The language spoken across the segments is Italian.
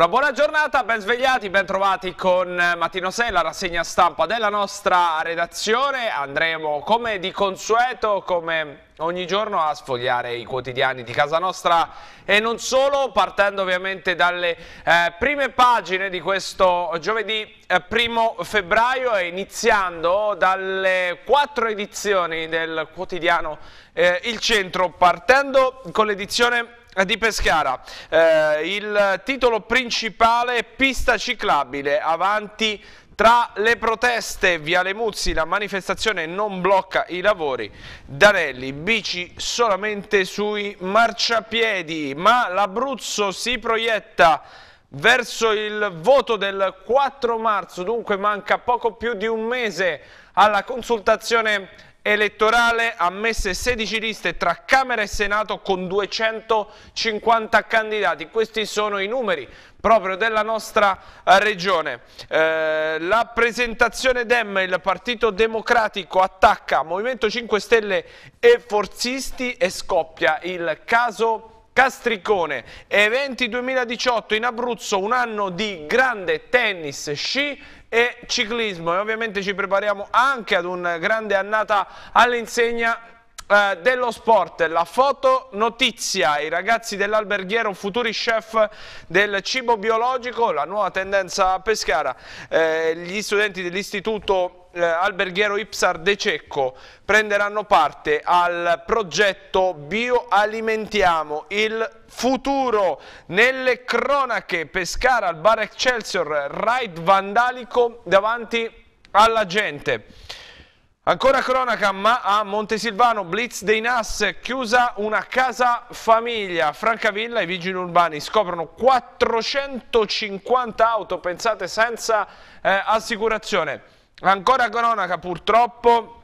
Una buona giornata, ben svegliati, ben trovati con Mattino 6, la rassegna stampa della nostra redazione. Andremo come di consueto, come ogni giorno a sfogliare i quotidiani di casa nostra e non solo, partendo ovviamente dalle eh, prime pagine di questo giovedì eh, primo febbraio e iniziando dalle quattro edizioni del quotidiano eh, Il Centro, partendo con l'edizione eh, di Pescara, eh, il titolo principale è pista ciclabile, avanti tra le proteste, Viale Muzzi, la manifestazione non blocca i lavori, Danelli, bici solamente sui marciapiedi, ma l'Abruzzo si proietta verso il voto del 4 marzo, dunque manca poco più di un mese alla consultazione elettorale ammesse 16 liste tra Camera e Senato con 250 candidati. Questi sono i numeri proprio della nostra eh, regione. Eh, la presentazione DEM, il Partito Democratico attacca Movimento 5 Stelle e Forzisti e scoppia il caso Castricone, eventi 2018 in Abruzzo, un anno di grande tennis, sci e ciclismo e ovviamente ci prepariamo anche ad una grande annata all'insegna eh, dello sport, la foto notizia, i ragazzi dell'alberghiero futuri chef del cibo biologico, la nuova tendenza a Pescara, eh, gli studenti dell'istituto alberghiero Ipsar De Cecco prenderanno parte al progetto Bioalimentiamo il futuro nelle cronache Pescara al bar Excelsior raid vandalico davanti alla gente Ancora cronaca, ma a Montesilvano, blitz dei NAS, chiusa una casa famiglia. Francavilla, i vigili urbani scoprono 450 auto, pensate, senza eh, assicurazione. Ancora cronaca, purtroppo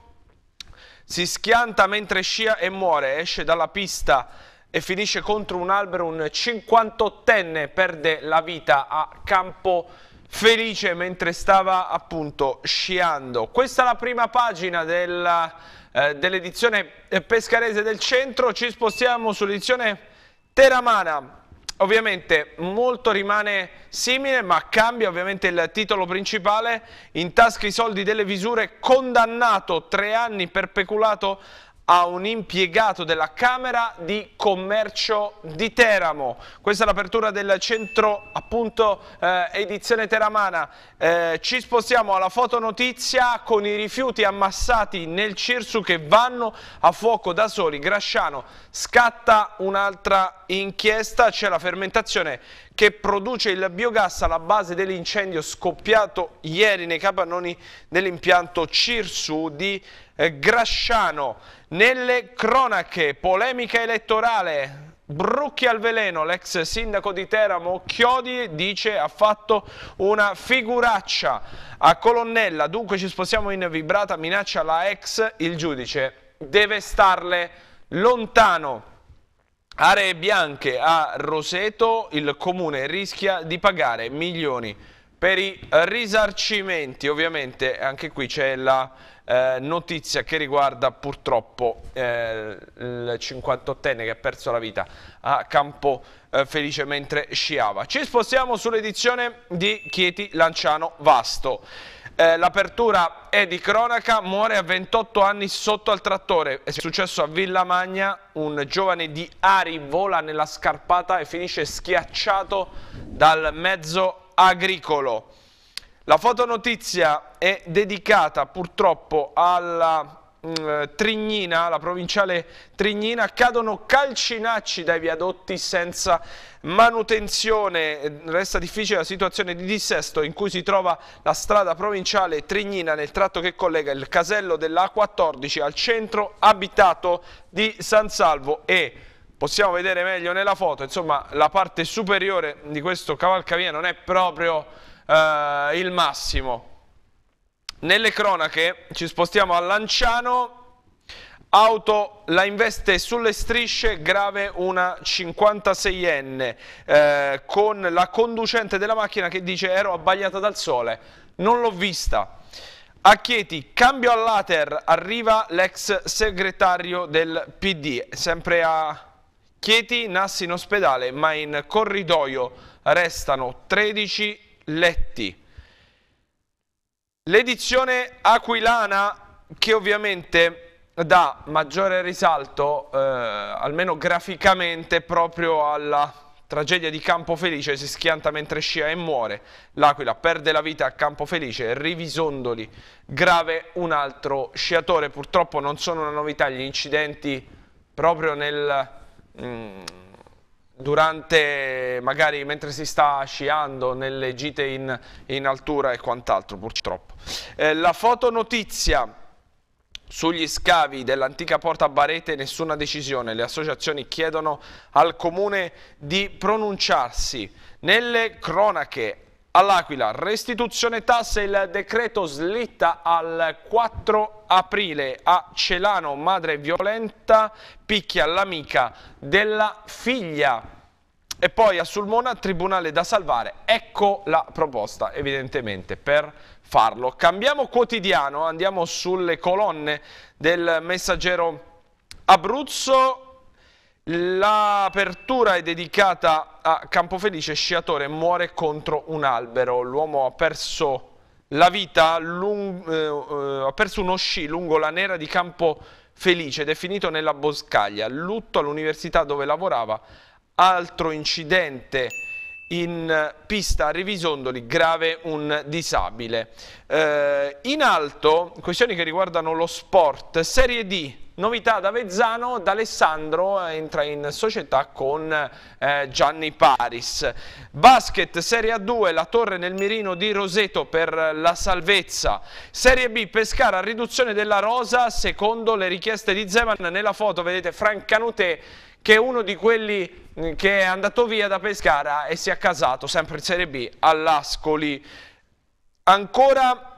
si schianta mentre scia e muore, esce dalla pista e finisce contro un albero, un 58enne perde la vita a campo felice mentre stava appunto sciando. Questa è la prima pagina del, eh, dell'edizione pescarese del centro, ci spostiamo sull'edizione teramana ovviamente molto rimane simile ma cambia ovviamente il titolo principale in tasca i soldi delle visure condannato tre anni per peculato a un impiegato della Camera di Commercio di Teramo. Questa è l'apertura del centro appunto eh, edizione teramana. Eh, ci spostiamo alla fotonotizia con i rifiuti ammassati nel Cirsu che vanno a fuoco da soli. Grasciano scatta un'altra inchiesta c'è la fermentazione che produce il biogas alla base dell'incendio scoppiato ieri nei capannoni dell'impianto Cirsu di eh, Grasciano. Nelle cronache, polemica elettorale, Brucchi al veleno, l'ex sindaco di Teramo, Chiodi dice ha fatto una figuraccia a Colonnella, dunque ci spostiamo in vibrata minaccia la ex, il giudice deve starle lontano. Aree bianche a Roseto, il comune rischia di pagare milioni per i risarcimenti. Ovviamente anche qui c'è la eh, notizia che riguarda purtroppo eh, il 58enne che ha perso la vita a Campo eh, Felice mentre sciava. Ci spostiamo sull'edizione di Chieti Lanciano Vasto. Eh, L'apertura è di cronaca, muore a 28 anni sotto al trattore. È successo a Villa Magna, un giovane di Ari vola nella scarpata e finisce schiacciato dal mezzo agricolo. La fotonotizia è dedicata purtroppo alla Mm, eh, Trignina, la provinciale Trignina, cadono calcinacci dai viadotti senza manutenzione. Resta difficile la situazione di dissesto in cui si trova la strada provinciale Trignina nel tratto che collega il casello della A14 al centro abitato di San Salvo e possiamo vedere meglio nella foto, insomma la parte superiore di questo cavalcavia non è proprio eh, il massimo. Nelle cronache ci spostiamo a Lanciano. Auto la investe sulle strisce, grave una 56enne eh, con la conducente della macchina che dice ero abbagliata dal sole, non l'ho vista. A Chieti, cambio all'ater, arriva l'ex segretario del PD, sempre a Chieti, nasce in ospedale ma in corridoio restano 13 letti. L'edizione aquilana che ovviamente dà maggiore risalto, eh, almeno graficamente, proprio alla tragedia di Campo Felice, si schianta mentre scia e muore. L'Aquila perde la vita a Campo Felice, Rivisondoli, grave un altro sciatore. Purtroppo non sono una novità gli incidenti proprio nel... Mm, durante, magari mentre si sta sciando, nelle gite in, in altura e quant'altro, purtroppo. Eh, la fotonotizia sugli scavi dell'antica porta Barete nessuna decisione, le associazioni chiedono al comune di pronunciarsi. Nelle cronache all'Aquila. Restituzione tasse, il decreto slitta al 4 aprile a Celano, madre violenta, picchia l'amica della figlia. E poi a Sulmona, tribunale da salvare. Ecco la proposta, evidentemente, per farlo. Cambiamo quotidiano, andiamo sulle colonne del messaggero Abruzzo L'apertura è dedicata a Campofelice, sciatore, muore contro un albero. L'uomo ha perso la vita, lungo, eh, eh, ha perso uno sci lungo la nera di Campofelice ed è finito nella boscaglia. Lutto all'università dove lavorava, altro incidente in pista a Rivisondoli, grave un disabile. Eh, in alto, questioni che riguardano lo sport, Serie D, Novità da Vezzano, D'Alessandro entra in società con eh, Gianni Paris. Basket Serie A2, la torre nel mirino di Roseto per la salvezza. Serie B, Pescara, riduzione della rosa secondo le richieste di Zeman. Nella foto vedete Frank Canutè che è uno di quelli mm, che è andato via da Pescara e si è accasato sempre in Serie B all'Ascoli. Ancora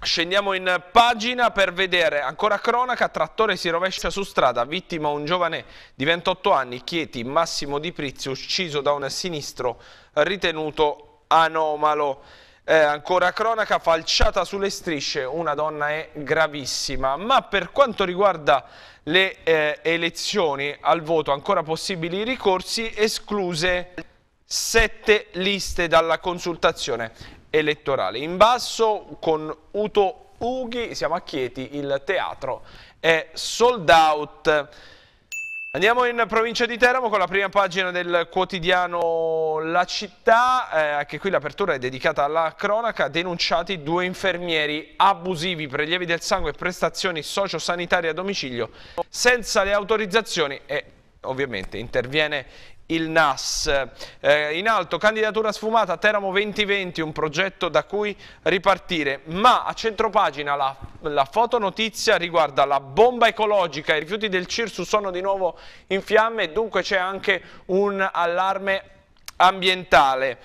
Scendiamo in pagina per vedere ancora cronaca, trattore si rovescia su strada, vittima un giovane di 28 anni, Chieti Massimo Di Prizio, ucciso da un sinistro ritenuto anomalo. Eh, ancora cronaca, falciata sulle strisce, una donna è gravissima. Ma per quanto riguarda le eh, elezioni al voto, ancora possibili ricorsi, escluse sette liste dalla consultazione elettorale. In basso con Uto Ughi, siamo a Chieti, il teatro è sold out. Andiamo in provincia di Teramo con la prima pagina del quotidiano La Città, eh, anche qui l'apertura è dedicata alla cronaca, denunciati due infermieri abusivi, prelievi del sangue e prestazioni sociosanitarie a domicilio senza le autorizzazioni e ovviamente interviene il NAS. Eh, in alto candidatura sfumata Teramo 2020, un progetto da cui ripartire, ma a centropagina la, la fotonotizia riguarda la bomba ecologica, i rifiuti del Cirsu sono di nuovo in fiamme e dunque c'è anche un allarme ambientale.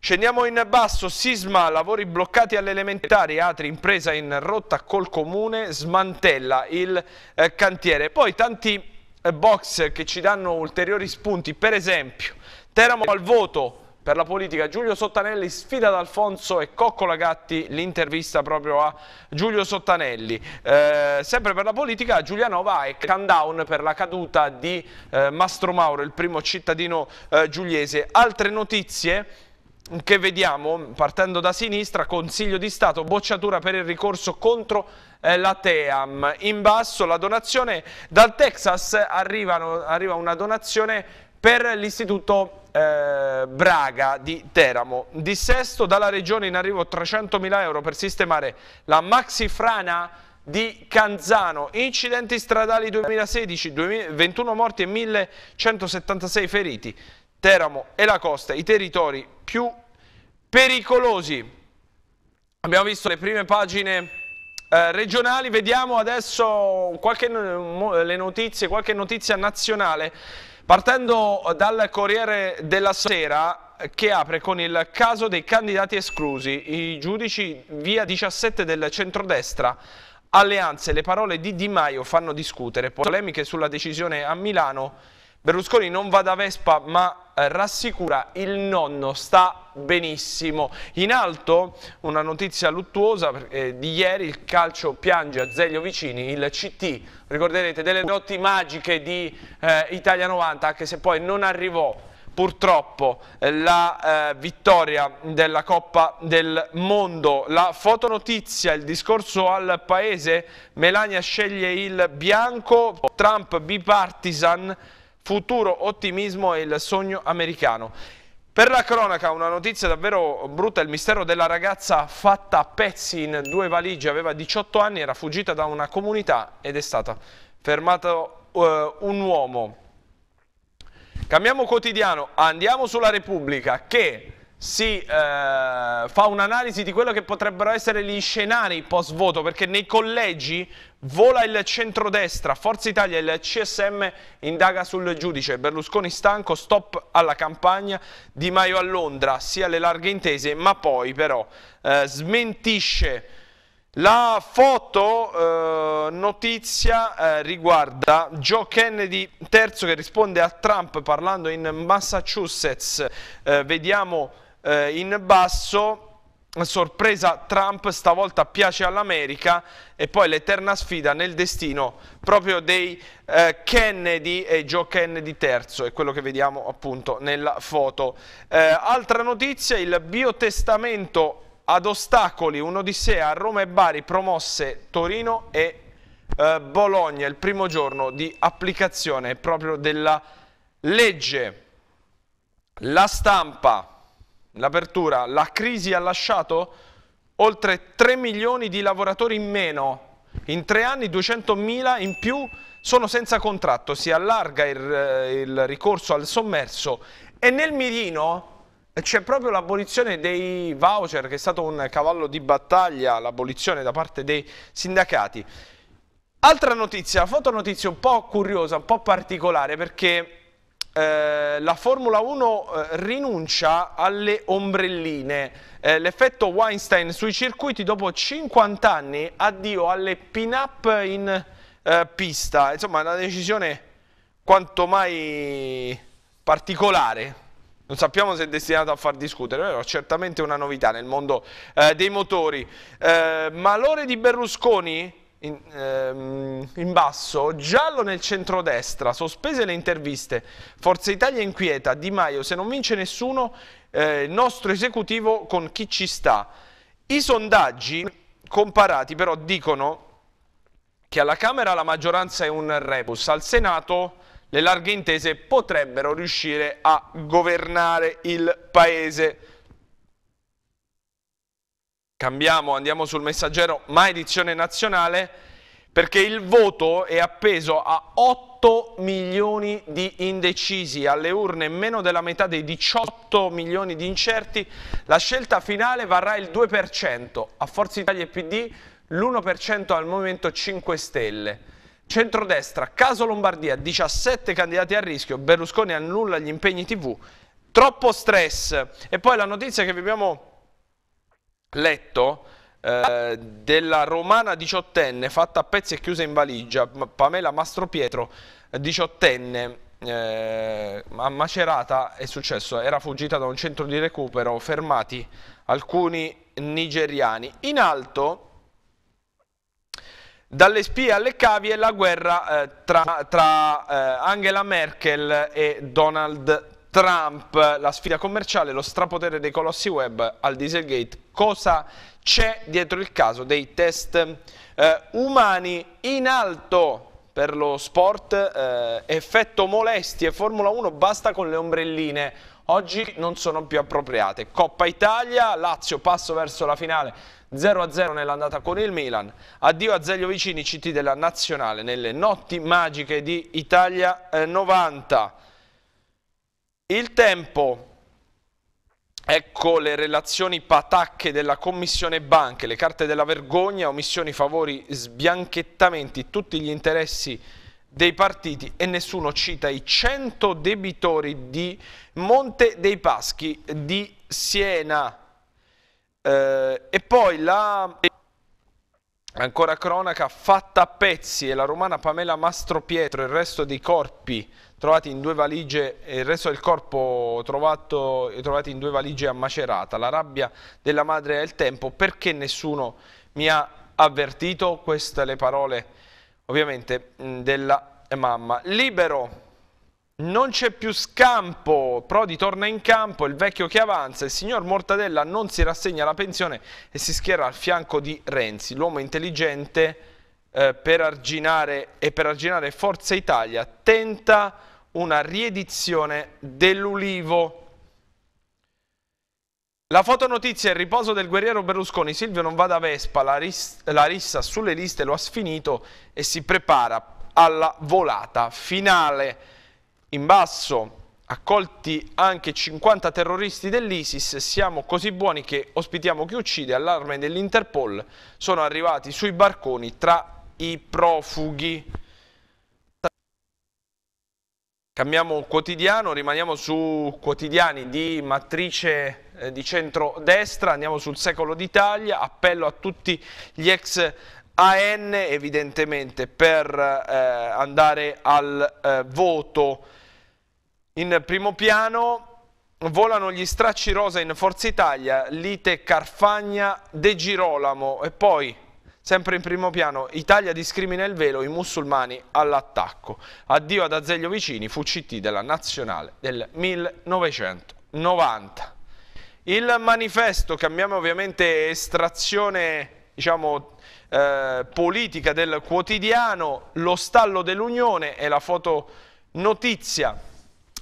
Scendiamo in basso, sisma, lavori bloccati alle elementari, Atri, impresa in rotta col comune, smantella il eh, cantiere. Poi tanti eh, box che ci danno ulteriori spunti, per esempio Teramo al voto per la politica, Giulio Sottanelli sfida ad Alfonso e Coccola Gatti l'intervista proprio a Giulio Sottanelli. Eh, sempre per la politica Giulianova e countdown per la caduta di eh, Mastro Mauro, il primo cittadino eh, giuliese. Altre notizie? che vediamo, partendo da sinistra, Consiglio di Stato, bocciatura per il ricorso contro eh, la Team. In basso la donazione dal Texas arrivano, arriva una donazione per l'Istituto eh, Braga di Teramo. Dissesto dalla regione in arrivo 300.000 euro per sistemare la maxi frana di Canzano, incidenti stradali 2016, 21 morti e 1176 feriti, Teramo e la costa, i territori più pericolosi. Abbiamo visto le prime pagine eh, regionali, vediamo adesso qualche, le notizie, qualche notizia nazionale. Partendo dal Corriere della Sera che apre con il caso dei candidati esclusi, i giudici via 17 del centrodestra alleanze, le parole di Di Maio fanno discutere, polemiche sulla decisione a Milano Berlusconi non va da Vespa ma eh, rassicura il nonno sta benissimo. In alto una notizia luttuosa eh, di ieri, il calcio piange a Zeglio Vicini, il CT, ricorderete delle notti magiche di eh, Italia 90 anche se poi non arrivò purtroppo eh, la eh, vittoria della Coppa del Mondo. La fotonotizia, il discorso al paese, Melania sceglie il bianco, Trump bipartisan, futuro ottimismo e il sogno americano. Per la cronaca una notizia davvero brutta, il mistero della ragazza fatta a pezzi in due valigie, aveva 18 anni, era fuggita da una comunità ed è stato fermato uh, eh, un uomo. Cambiamo quotidiano, andiamo sulla Repubblica che si eh, fa un'analisi di quello che potrebbero essere gli scenari post voto, perché nei collegi vola il centrodestra, Forza Italia e il CSM indaga sul giudice, Berlusconi stanco, stop alla campagna, Di Maio a Londra, sia le larghe intese, ma poi però eh, smentisce la foto eh, notizia eh, riguarda Joe Kennedy III che risponde a Trump parlando in Massachusetts, eh, vediamo eh, in basso sorpresa Trump stavolta piace all'America e poi l'eterna sfida nel destino proprio dei eh, Kennedy e Joe Kennedy III è quello che vediamo appunto nella foto eh, altra notizia il biotestamento ad ostacoli un'odissea a Roma e Bari promosse Torino e eh, Bologna il primo giorno di applicazione proprio della legge la stampa l'apertura, la crisi ha lasciato oltre 3 milioni di lavoratori in meno, in tre anni 200 mila in più sono senza contratto, si allarga il, eh, il ricorso al sommerso e nel mirino c'è proprio l'abolizione dei voucher che è stato un cavallo di battaglia, l'abolizione da parte dei sindacati. Altra notizia, fotonotizia un po' curiosa, un po' particolare perché eh, la Formula 1 eh, rinuncia alle ombrelline. Eh, l'effetto Weinstein sui circuiti dopo 50 anni, addio alle pin-up in eh, pista. Insomma, una decisione quanto mai particolare. Non sappiamo se è destinato a far discutere, però certamente una novità nel mondo eh, dei motori. malore di Berlusconi in, ehm, in basso, giallo nel centrodestra, sospese le interviste, Forza Italia inquieta, Di Maio se non vince nessuno, eh, il nostro esecutivo con chi ci sta. I sondaggi comparati però dicono che alla Camera la maggioranza è un rebus, al Senato le larghe intese potrebbero riuscire a governare il Paese. Cambiamo, andiamo sul messaggero, ma edizione nazionale, perché il voto è appeso a 8 milioni di indecisi, alle urne meno della metà dei 18 milioni di incerti, la scelta finale varrà il 2%, a Forza Italia e PD l'1% al Movimento 5 Stelle. Centrodestra, Caso Lombardia, 17 candidati a rischio, Berlusconi annulla gli impegni tv, troppo stress. E poi la notizia che vi abbiamo letto eh, della romana diciottenne fatta a pezzi e chiusa in valigia, Pamela Mastropietro, diciottenne, eh, a Macerata è successo, era fuggita da un centro di recupero, fermati alcuni nigeriani. In alto, dalle spie alle cavie, la guerra eh, tra, tra eh, Angela Merkel e Donald Trump, la sfida commerciale, lo strapotere dei colossi web al Dieselgate, cosa c'è dietro il caso dei test eh, umani in alto per lo sport, eh, effetto molestie, Formula 1 basta con le ombrelline, oggi non sono più appropriate. Coppa Italia, Lazio passo verso la finale 0-0 nell'andata con il Milan, addio a Zeglio Vicini, CT della Nazionale, nelle notti magiche di Italia eh, 90. Il tempo Ecco le relazioni patacche della Commissione Banche, le carte della vergogna, omissioni, favori, sbianchettamenti, tutti gli interessi dei partiti e nessuno cita i 100 debitori di Monte dei Paschi di Siena. Eh, e poi la Ancora cronaca fatta a pezzi e la romana Pamela Mastropietro e il resto dei corpi trovati in due valigie e il resto del corpo trovato, trovati in due valigie a Macerata. La rabbia della madre è il tempo perché nessuno mi ha avvertito. Queste le parole ovviamente mm, della mamma. Libero non c'è più scampo, Prodi torna in campo, il vecchio che avanza, il signor Mortadella non si rassegna alla pensione e si schiera al fianco di Renzi, l'uomo intelligente eh, per arginare e per arginare Forza Italia tenta una riedizione dell'Ulivo. La fotonotizia e il riposo del guerriero Berlusconi, Silvio non va da Vespa, la, ris la rissa sulle liste lo ha sfinito e si prepara alla volata finale in basso accolti anche 50 terroristi dell'ISIS, siamo così buoni che ospitiamo chi uccide, allarme dell'Interpol, sono arrivati sui barconi tra i profughi. Cambiamo quotidiano, rimaniamo su quotidiani di matrice eh, di centrodestra, andiamo sul secolo d'Italia, appello a tutti gli ex AN evidentemente per eh, andare al eh, voto in primo piano volano gli stracci rosa in Forza Italia, Lite Carfagna, De Girolamo e poi, sempre in primo piano, Italia discrimina il velo, i musulmani all'attacco. Addio ad Azeglio Vicini, fu CT della Nazionale del 1990. Il manifesto, cambiamo ovviamente estrazione diciamo, eh, politica del quotidiano, lo stallo dell'Unione è la fotonotizia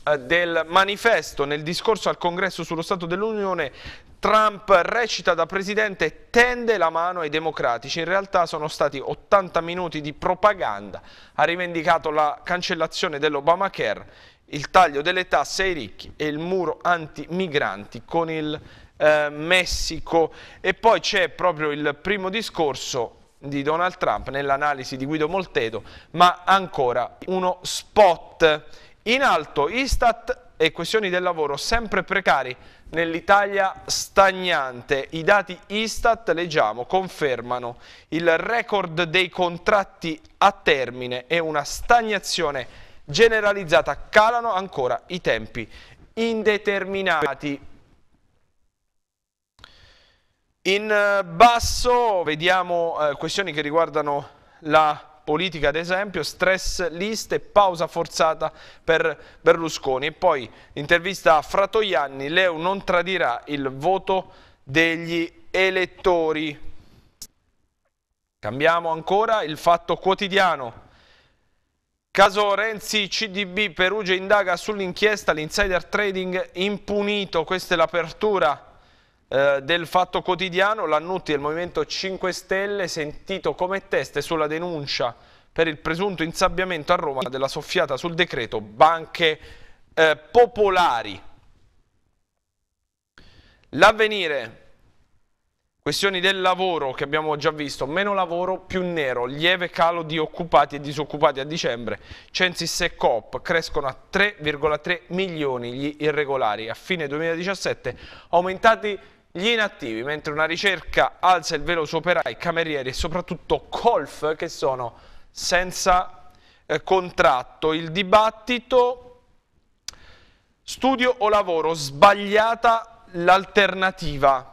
eh, del manifesto nel discorso al congresso sullo Stato dell'Unione Trump recita da presidente tende la mano ai democratici, in realtà sono stati 80 minuti di propaganda, ha rivendicato la cancellazione dell'Obamacare, il taglio delle tasse ai ricchi e il muro anti-migranti con il eh, Messico e poi c'è proprio il primo discorso di Donald Trump nell'analisi di Guido Moltedo, ma ancora uno spot in alto Istat e questioni del lavoro sempre precari nell'Italia stagnante. I dati Istat, leggiamo, confermano il record dei contratti a termine e una stagnazione generalizzata. Calano ancora i tempi indeterminati. In basso vediamo eh, questioni che riguardano la politica ad esempio, stress list e pausa forzata per Berlusconi. E poi intervista a Fratoianni, Leo non tradirà il voto degli elettori. Cambiamo ancora il fatto quotidiano. Caso Renzi CDB Perugia indaga sull'inchiesta l'insider trading impunito, questa è l'apertura eh, del Fatto Quotidiano, Lannutti del Movimento 5 Stelle, sentito come teste sulla denuncia per il presunto insabbiamento a Roma della soffiata sul decreto banche eh, popolari. L'avvenire Questioni del lavoro che abbiamo già visto, meno lavoro, più nero, lieve calo di occupati e disoccupati a dicembre. Censis e Coop crescono a 3,3 milioni gli irregolari, a fine 2017 aumentati gli inattivi, mentre una ricerca alza il velo su operai, camerieri e soprattutto colf che sono senza eh, contratto. Il dibattito studio o lavoro, sbagliata l'alternativa.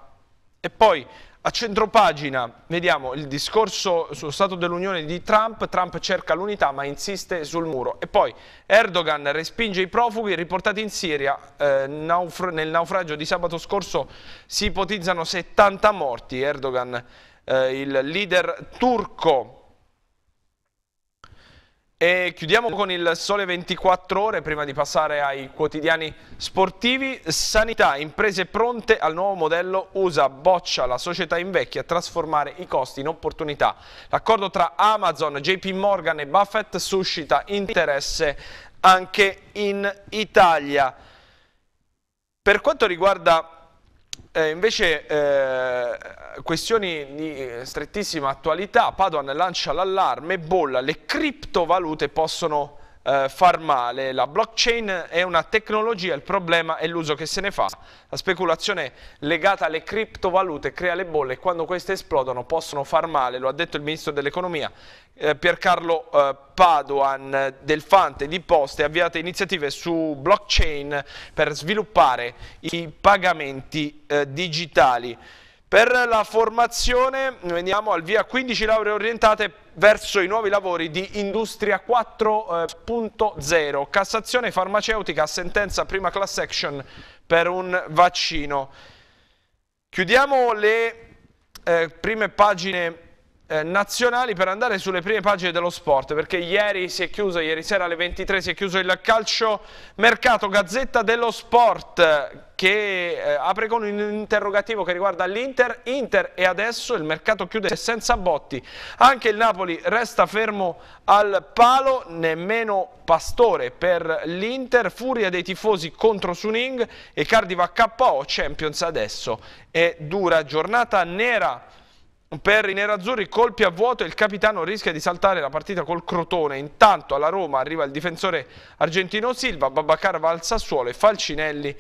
E poi a centropagina vediamo il discorso sullo Stato dell'Unione di Trump, Trump cerca l'unità ma insiste sul muro. E poi Erdogan respinge i profughi riportati in Siria, eh, naufra nel naufragio di sabato scorso si ipotizzano 70 morti. Erdogan, eh, il leader turco e chiudiamo con il sole 24 ore prima di passare ai quotidiani sportivi. Sanità, imprese pronte al nuovo modello USA, boccia la società invecchia a trasformare i costi in opportunità. L'accordo tra Amazon, JP Morgan e Buffett suscita interesse anche in Italia. Per quanto riguarda eh, invece eh, questioni di strettissima attualità, Padoan lancia l'allarme, bolla, le criptovalute possono eh, far male. La blockchain è una tecnologia, il problema è l'uso che se ne fa. La speculazione legata alle criptovalute crea le bolle e quando queste esplodono possono far male, lo ha detto il Ministro dell'Economia eh, Piercarlo eh, Padoan del Fante di Poste, avviate iniziative su blockchain per sviluppare i pagamenti eh, digitali. Per la formazione veniamo al via 15 lauree orientate verso i nuovi lavori di Industria 4.0. Eh, Cassazione farmaceutica, sentenza prima class action per un vaccino. Chiudiamo le eh, prime pagine eh, nazionali per andare sulle prime pagine dello sport perché ieri si è chiuso, ieri sera alle 23 si è chiuso il calcio mercato Gazzetta dello Sport che eh, apre con un interrogativo che riguarda l'Inter, Inter e adesso il mercato chiude senza botti, anche il Napoli resta fermo al palo, nemmeno Pastore per l'Inter, furia dei tifosi contro Suning e Cardi va KO Champions adesso è dura giornata nera per i nerazzurri colpi a vuoto e il capitano rischia di saltare la partita col Crotone. Intanto alla Roma arriva il difensore argentino Silva, Babbacar va al Sassuolo e Falcinelli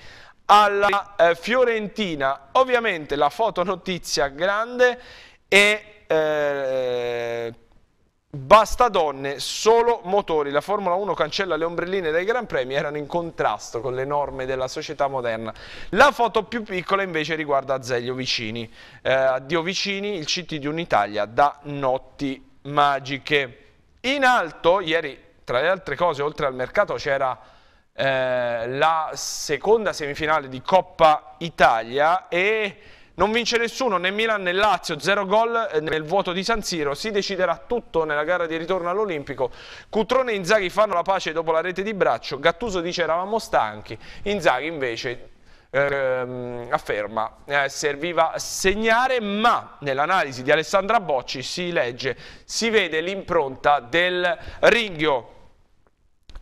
alla eh, Fiorentina. Ovviamente la fotonotizia grande è eh, Basta donne, solo motori. La Formula 1 cancella le ombrelline dai Gran Premi, erano in contrasto con le norme della società moderna. La foto più piccola invece riguarda Azeglio Vicini. Eh, addio Vicini, il CT di un'Italia da notti magiche. In alto, ieri tra le altre cose, oltre al mercato c'era eh, la seconda semifinale di Coppa Italia e non vince nessuno, né Milan né Lazio, zero gol eh, nel vuoto di San Siro, si deciderà tutto nella gara di ritorno all'Olimpico. Cutrone e Inzaghi fanno la pace dopo la rete di braccio, Gattuso dice eravamo stanchi, Inzaghi invece eh, afferma eh, serviva segnare ma nell'analisi di Alessandra Bocci si legge si vede l'impronta del ringhio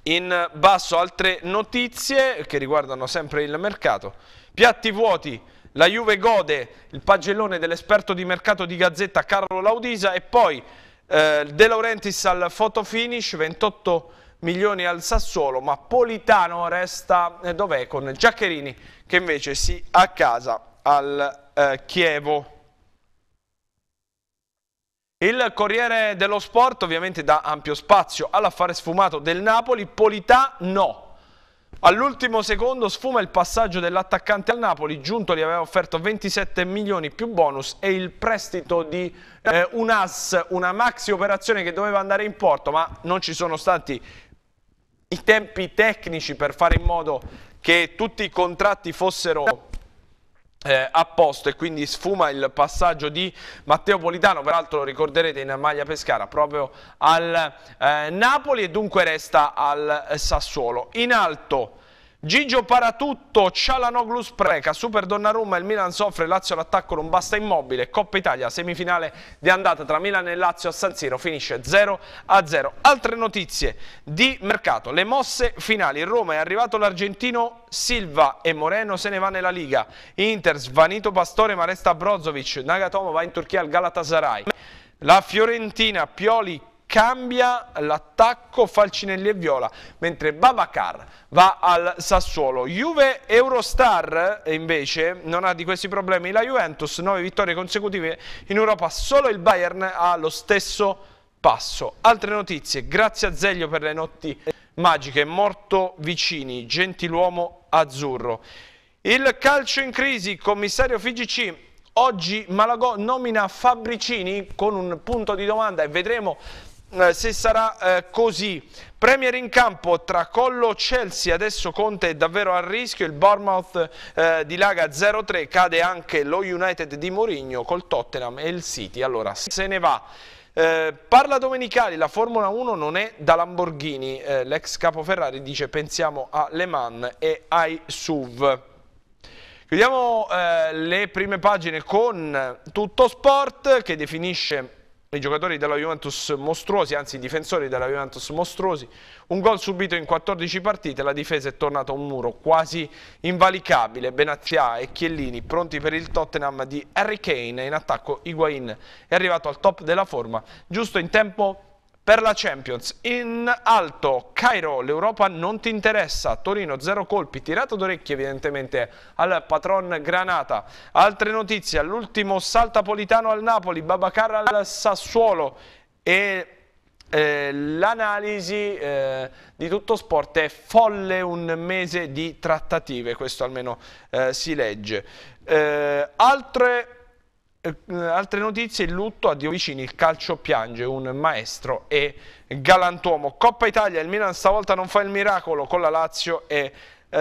in basso altre notizie che riguardano sempre il mercato piatti vuoti la Juve gode il pagellone dell'esperto di mercato di Gazzetta Carlo Laudisa e poi eh, De Laurentiis al fotofinish, 28 milioni al Sassuolo, ma Politano resta eh, dov'è con Giaccherini che invece si accasa al eh, Chievo. Il Corriere dello Sport ovviamente dà ampio spazio all'affare sfumato del Napoli, Polità no, All'ultimo secondo sfuma il passaggio dell'attaccante al Napoli, Giunto gli aveva offerto 27 milioni più bonus e il prestito di eh, un AS, una maxi operazione che doveva andare in porto ma non ci sono stati i tempi tecnici per fare in modo che tutti i contratti fossero eh, a posto e quindi sfuma il passaggio di Matteo Politano, peraltro lo ricorderete in maglia Pescara proprio al eh, Napoli e dunque resta al eh, Sassuolo. In alto Gigio Paratutto, Cialanoglu spreca, Super Donnarumma, il Milan soffre, Lazio l'attacco non basta immobile, Coppa Italia, semifinale di andata tra Milan e Lazio a San Siro, finisce 0 a 0. Altre notizie di mercato, le mosse finali, in Roma è arrivato l'argentino Silva e Moreno se ne va nella Liga, Inter svanito Pastore ma resta Brozovic, Nagatomo va in Turchia al Galatasaray, la Fiorentina, Pioli cambia l'attacco Falcinelli e Viola, mentre Babacar va al Sassuolo. Juve Eurostar eh, invece non ha di questi problemi la Juventus, 9 vittorie consecutive in Europa, solo il Bayern ha lo stesso passo. Altre notizie, grazie a Zeglio per le notti magiche, morto vicini, gentiluomo azzurro. Il calcio in crisi, commissario FIGC, oggi Malagò nomina Fabricini con un punto di domanda e vedremo eh, se sarà eh, così. Premier in campo tra Collo Chelsea, adesso Conte è davvero a rischio, il Bournemouth eh, dilaga 0-3, cade anche lo United di Mourinho col Tottenham e il City, allora se ne va. Eh, parla Domenicali, la Formula 1 non è da Lamborghini, eh, l'ex capo Ferrari dice pensiamo a Le Mans e ai SUV. Chiudiamo eh, le prime pagine con Tutto Sport che definisce i giocatori della Juventus mostruosi, anzi i difensori della Juventus mostruosi, un gol subito in 14 partite, la difesa è tornata a un muro quasi invalicabile, Benazia e Chiellini pronti per il Tottenham di Harry Kane, in attacco Higuain è arrivato al top della forma, giusto in tempo per la Champions. In alto, Cairo, l'Europa non ti interessa, Torino zero colpi, tirato d'orecchie evidentemente al patron Granata. Altre notizie, l'ultimo saltapolitano al Napoli, Babacar al Sassuolo e eh, l'analisi eh, di tutto sport è folle un mese di trattative, questo almeno eh, si legge. Eh, altre eh, altre notizie, il lutto addio vicini, il calcio piange, un maestro e galantuomo. Coppa Italia, il Milan stavolta non fa il miracolo con la Lazio è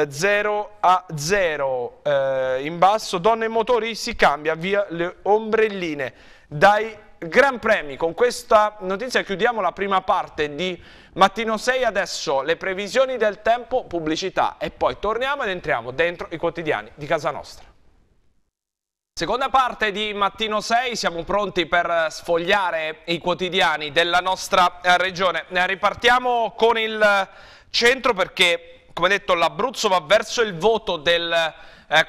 0 eh, a 0 eh, in basso, donne e motori si cambia via le ombrelline dai Gran Premi. Con questa notizia chiudiamo la prima parte di Mattino 6, adesso le previsioni del tempo, pubblicità e poi torniamo ed entriamo dentro i quotidiani di casa nostra. Seconda parte di Mattino 6, siamo pronti per sfogliare i quotidiani della nostra eh, regione. Eh, ripartiamo con il centro perché, come detto, l'Abruzzo va verso il voto del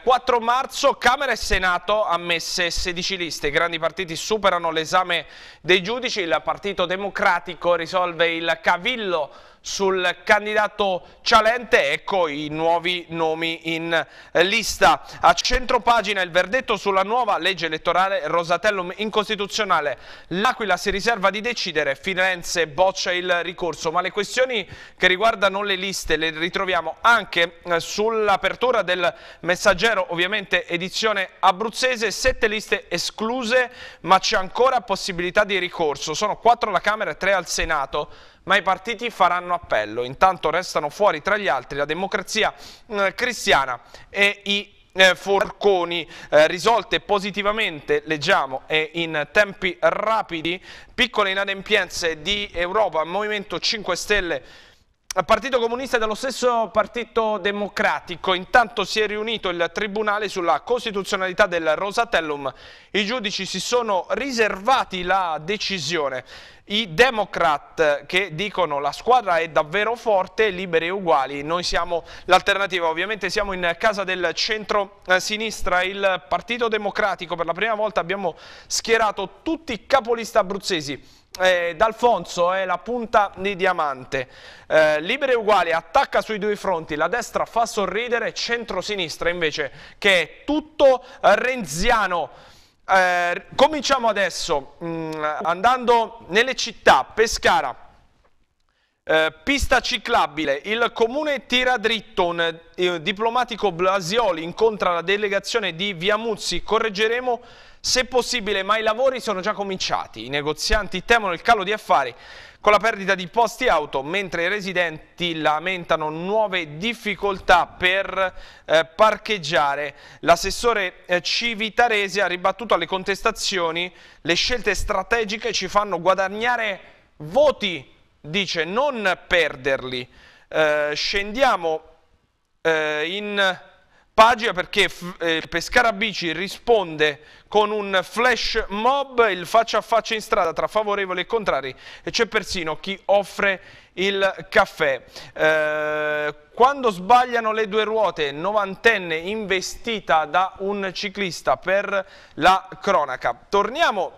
4 eh, marzo. Camera e Senato ammesse 16 liste. I grandi partiti superano l'esame dei giudici. Il Partito Democratico risolve il cavillo sul candidato Cialente, ecco i nuovi nomi in lista. A centro pagina il verdetto sulla nuova legge elettorale Rosatellum incostituzionale. L'Aquila si riserva di decidere, Firenze boccia il ricorso, ma le questioni che riguardano le liste le ritroviamo anche eh, sull'apertura del messaggero, ovviamente edizione abruzzese, sette liste escluse, ma c'è ancora possibilità di ricorso. Sono quattro alla Camera e tre al Senato ma i partiti faranno appello. Intanto restano fuori tra gli altri la democrazia mm, cristiana e i eh, forconi eh, risolte positivamente, leggiamo, e in tempi rapidi, piccole inadempienze di Europa, Movimento 5 Stelle Partito Comunista e dello stesso Partito Democratico. Intanto si è riunito il Tribunale sulla costituzionalità del Rosatellum. I giudici si sono riservati la decisione i Democrat che dicono la squadra è davvero forte, liberi e uguali, noi siamo l'alternativa, ovviamente siamo in casa del centro-sinistra, eh, il Partito Democratico, per la prima volta abbiamo schierato tutti i capolista abruzzesi, eh, D'Alfonso è la punta di diamante. Eh, libere e uguali attacca sui due fronti, la destra fa sorridere, centro-sinistra invece che è tutto renziano. Eh, cominciamo adesso mh, mm, andando nelle città, Pescara, eh, pista ciclabile, il comune tira dritto, un eh, diplomatico Blasioli incontra la delegazione di Viamuzzi correggeremo se possibile, ma i lavori sono già cominciati. I negozianti temono il calo di affari con la perdita di posti auto, mentre i residenti lamentano nuove difficoltà per eh, parcheggiare. L'assessore eh, Civitaresi ha ribattuto alle contestazioni le scelte strategiche ci fanno guadagnare voti, dice, non perderli. Eh, scendiamo eh, in pagina perché eh, Bici risponde con un flash mob, il faccia a faccia in strada tra favorevoli e contrari e c'è persino chi offre il caffè. Eh, quando sbagliano le due ruote, novantenne investita da un ciclista per la cronaca. Torniamo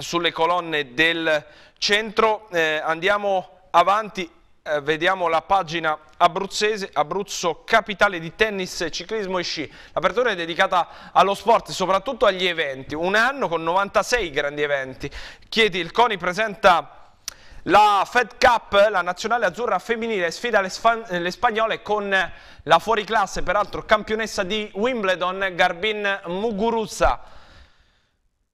sulle colonne del centro, eh, andiamo avanti eh, vediamo la pagina abruzzese, Abruzzo capitale di tennis, ciclismo e sci. L'apertura è dedicata allo sport, soprattutto agli eventi. Un anno con 96 grandi eventi. Chiedi, il CONI presenta... La Fed Cup, la nazionale azzurra femminile, sfida le, spagnole con la fuoriclasse, peraltro campionessa di Wimbledon, Garbin Muguruza.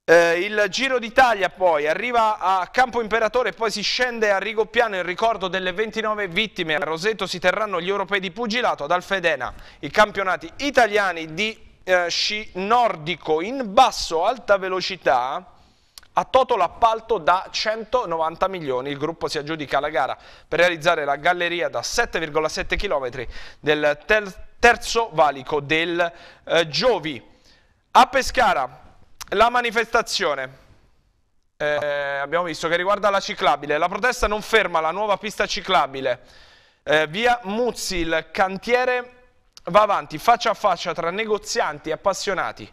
Eh, il Giro d'Italia poi arriva a Campo Imperatore e poi si scende a Rigoppiano in ricordo delle 29 vittime. A Roseto si terranno gli europei di pugilato, ad Alfedena i campionati italiani di eh, sci nordico in basso alta velocità. A Toto l'appalto da 190 milioni, il gruppo si aggiudica la gara per realizzare la galleria da 7,7 km del terzo valico del eh, Giovi. A Pescara la manifestazione. Eh, abbiamo visto che riguarda la ciclabile. La protesta non ferma la nuova pista ciclabile. Eh, via Muzzi, il cantiere va avanti faccia a faccia tra negozianti e appassionati.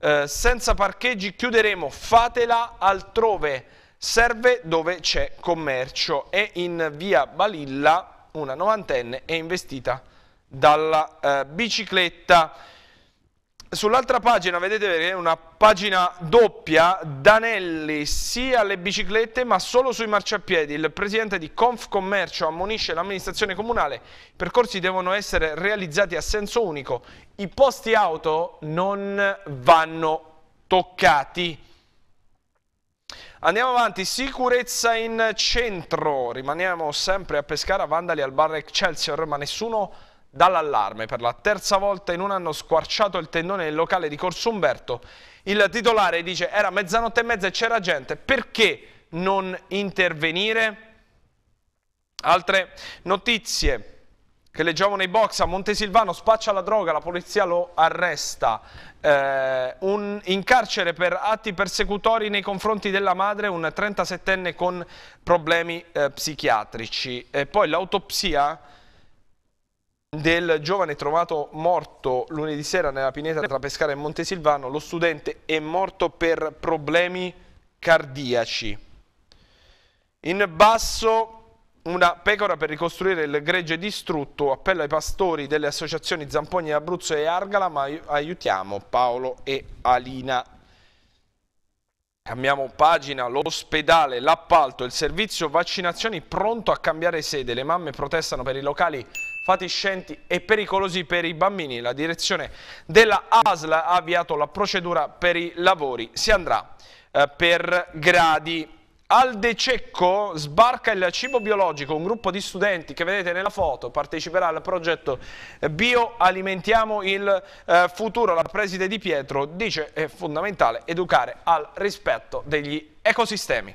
Eh, senza parcheggi chiuderemo, fatela altrove. Serve dove c'è commercio. E in via Balilla una novantenne è investita dalla eh, bicicletta. Sull'altra pagina vedete una pagina doppia, Danelli sia alle biciclette ma solo sui marciapiedi. Il presidente di Confcommercio ammonisce l'amministrazione comunale, i percorsi devono essere realizzati a senso unico, i posti auto non vanno toccati. Andiamo avanti, sicurezza in centro, rimaniamo sempre a Pescara, Vandali al bar Excelsior ma nessuno dall'allarme. Per la terza volta in un anno squarciato il tendone nel locale di Corso Umberto. Il titolare dice era mezzanotte e mezza e c'era gente, perché non intervenire? Altre notizie che leggiamo nei box a Montesilvano spaccia la droga, la polizia lo arresta. Eh, un, in carcere per atti persecutori nei confronti della madre, un 37enne con problemi eh, psichiatrici. E poi l'autopsia del giovane trovato morto lunedì sera nella pineta tra Pescara e Montesilvano, lo studente è morto per problemi cardiaci. In basso una pecora per ricostruire il gregge distrutto, appello ai pastori delle associazioni Zampogni Abruzzo e Argala, ma aiutiamo Paolo e Alina Cambiamo pagina, l'ospedale, l'appalto, il servizio vaccinazioni pronto a cambiare sede. Le mamme protestano per i locali fatiscenti e pericolosi per i bambini. La direzione della ASL ha avviato la procedura per i lavori. Si andrà eh, per gradi. Al Cecco sbarca il cibo biologico, un gruppo di studenti che vedete nella foto parteciperà al progetto Bio Alimentiamo il eh, futuro. La preside Di Pietro dice che è fondamentale educare al rispetto degli ecosistemi.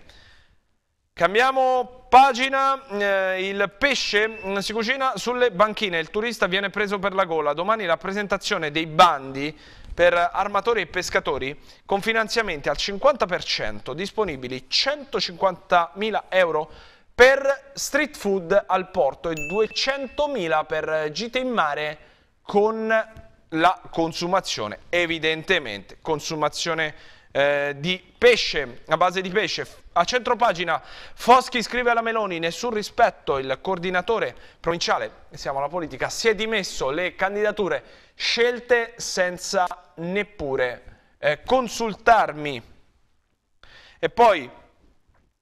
Cambiamo pagina, eh, il pesce mm, si cucina sulle banchine, il turista viene preso per la gola, domani la presentazione dei bandi per armatori e pescatori con finanziamenti al 50% disponibili 150.000 euro per street food al porto e 200.000 per gite in mare con la consumazione, evidentemente consumazione eh, di pesce, a base di pesce. A centro pagina Foschi scrive alla Meloni, nessun rispetto, il coordinatore provinciale, siamo alla politica, si è dimesso le candidature scelte senza neppure eh, consultarmi. E poi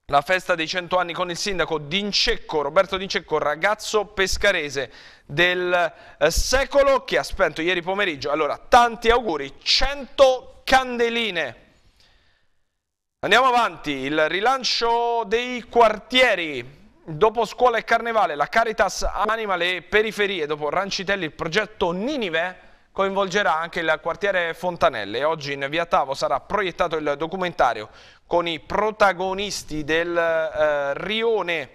la festa dei 100 anni con il sindaco D'Incecco, Roberto D'Incecco, ragazzo pescarese del eh, secolo che ha spento ieri pomeriggio. Allora, tanti auguri, 100 candeline. Andiamo avanti, il rilancio dei quartieri. Dopo scuola e carnevale, la Caritas anima le periferie. Dopo Rancitelli, il progetto Ninive coinvolgerà anche il quartiere Fontanelle. Oggi in via Tavo sarà proiettato il documentario con i protagonisti del eh, Rione.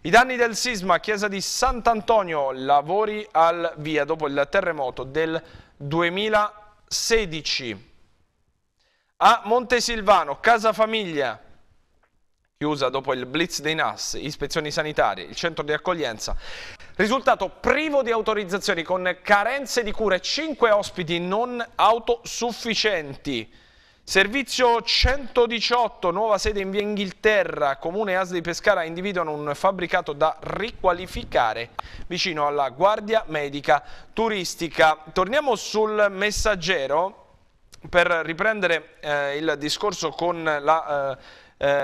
I danni del sisma, chiesa di Sant'Antonio, lavori al via dopo il terremoto del 2016. A Montesilvano, casa famiglia, chiusa dopo il blitz dei NAS, ispezioni sanitarie, il centro di accoglienza, risultato privo di autorizzazioni con carenze di cure, 5 ospiti non autosufficienti. Servizio 118, nuova sede in via Inghilterra, Comune Asli di Pescara individuano un fabbricato da riqualificare vicino alla Guardia Medica Turistica. Torniamo sul messaggero per riprendere eh, il discorso con la eh,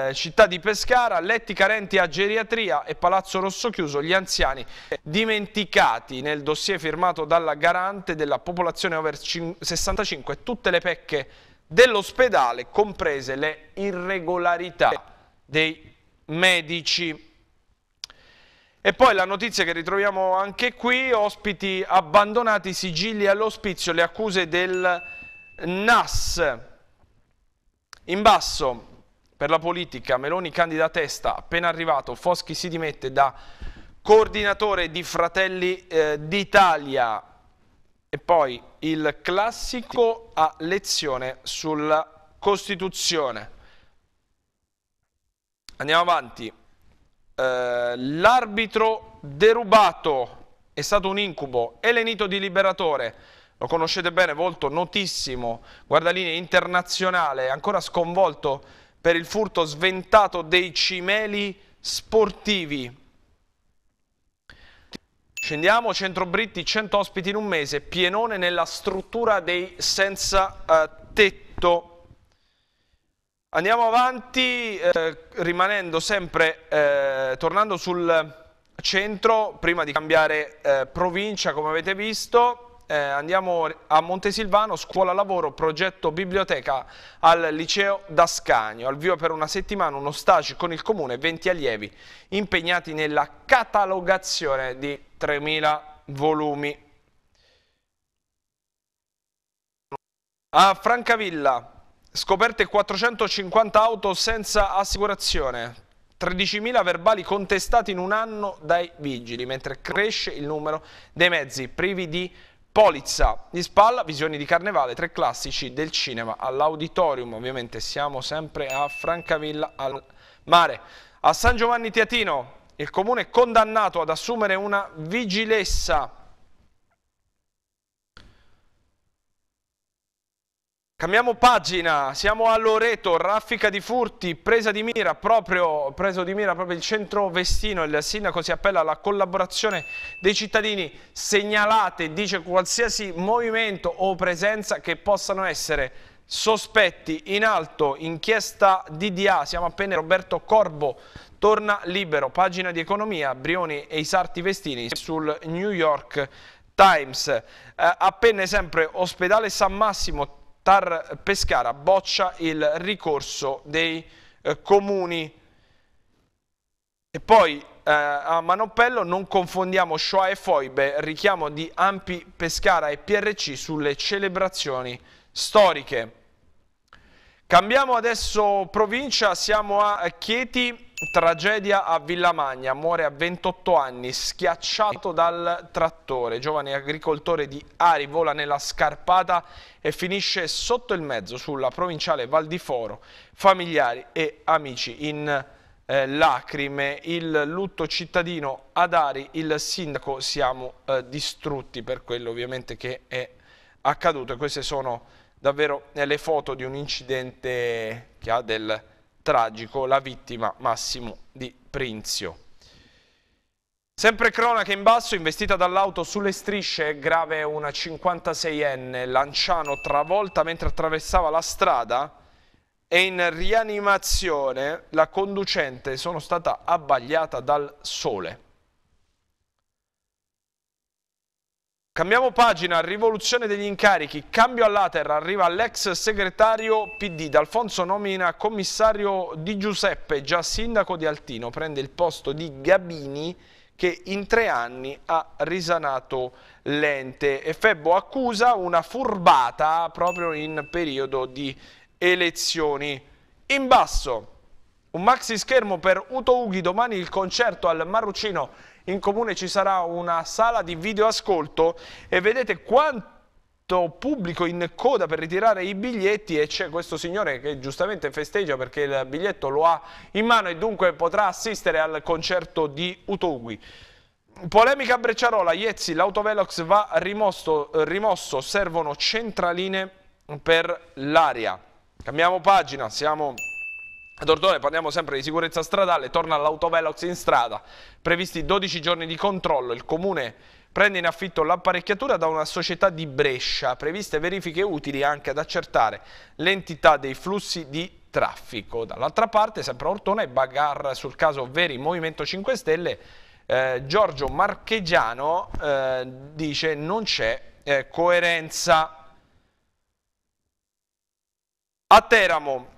eh, città di Pescara, letti carenti a geriatria e Palazzo Rosso chiuso, gli anziani dimenticati nel dossier firmato dalla garante della popolazione over 65, tutte le pecche dell'ospedale, comprese le irregolarità dei medici. E poi la notizia che ritroviamo anche qui, ospiti abbandonati, sigilli all'ospizio, le accuse del Nas, in basso per la politica, Meloni candida testa, appena arrivato, Foschi si dimette da coordinatore di Fratelli eh, d'Italia e poi il classico a lezione sulla Costituzione. Andiamo avanti. Eh, L'arbitro derubato è stato un incubo, Elenito di Liberatore lo conoscete bene, volto notissimo, guardalinee internazionale, ancora sconvolto per il furto sventato dei cimeli sportivi. Scendiamo, Centro Britti, 100 ospiti in un mese, pienone nella struttura dei senza eh, tetto. Andiamo avanti, eh, rimanendo sempre, eh, tornando sul centro, prima di cambiare eh, provincia, come avete visto, eh, andiamo a Montesilvano, scuola lavoro, progetto biblioteca al liceo Dascanio. Al via per una settimana uno stage con il comune, 20 allievi impegnati nella catalogazione di 3.000 volumi. A Francavilla, scoperte 450 auto senza assicurazione, 13.000 verbali contestati in un anno dai vigili, mentre cresce il numero dei mezzi privi di Polizza di spalla, visioni di carnevale, tre classici del cinema all'auditorium. Ovviamente siamo sempre a Francavilla al mare. A San Giovanni Tiatino il comune è condannato ad assumere una vigilessa Cambiamo pagina, siamo a Loreto, raffica di furti, presa di mira proprio, di mira proprio il centro Vestino, il sindaco si appella alla collaborazione dei cittadini, segnalate, dice qualsiasi movimento o presenza che possano essere sospetti in alto, inchiesta DDA, siamo appena Roberto Corbo, torna libero, pagina di economia, Brioni e i sarti Vestini sul New York Times, eh, appena sempre ospedale San Massimo, Tar Pescara boccia il ricorso dei eh, comuni. E poi eh, a Manopello non confondiamo Shoah e Foibe, richiamo di Ampi Pescara e PRC sulle celebrazioni storiche. Cambiamo adesso provincia, siamo a Chieti Tragedia a Villamagna, muore a 28 anni, schiacciato dal trattore. Giovane agricoltore di Ari vola nella scarpata e finisce sotto il mezzo sulla provinciale Val di Foro. Familiari e amici in eh, lacrime, il lutto cittadino ad Ari, il sindaco siamo eh, distrutti per quello ovviamente che è accaduto. E queste sono davvero eh, le foto di un incidente che ha del tragico la vittima Massimo di Prinzio. Sempre cronaca in basso, investita dall'auto sulle strisce, grave una 56enne, Lanciano travolta mentre attraversava la strada e in rianimazione la conducente sono stata abbagliata dal sole. Cambiamo pagina, rivoluzione degli incarichi, cambio all'Ater, arriva l'ex segretario PD, D'Alfonso nomina commissario Di Giuseppe, già sindaco di Altino, prende il posto di Gabini che in tre anni ha risanato l'ente e Febbo accusa una furbata proprio in periodo di elezioni. In basso, un maxi schermo per Uto Ughi, domani il concerto al Marrucino in comune ci sarà una sala di videoascolto e vedete quanto pubblico in coda per ritirare i biglietti e c'è questo signore che giustamente festeggia perché il biglietto lo ha in mano e dunque potrà assistere al concerto di Utogui. Polemica a Brecciarola, Iezzi, l'autovelox va rimosso, rimosso, servono centraline per l'aria. Cambiamo pagina, siamo... Ad Ordone parliamo sempre di sicurezza stradale, torna l'autovelox in strada, previsti 12 giorni di controllo, il comune prende in affitto l'apparecchiatura da una società di Brescia, previste verifiche utili anche ad accertare l'entità dei flussi di traffico. Dall'altra parte, sempre a Ortona, è sul caso Veri Movimento 5 Stelle, eh, Giorgio Marchegiano eh, dice non c'è eh, coerenza. A Teramo,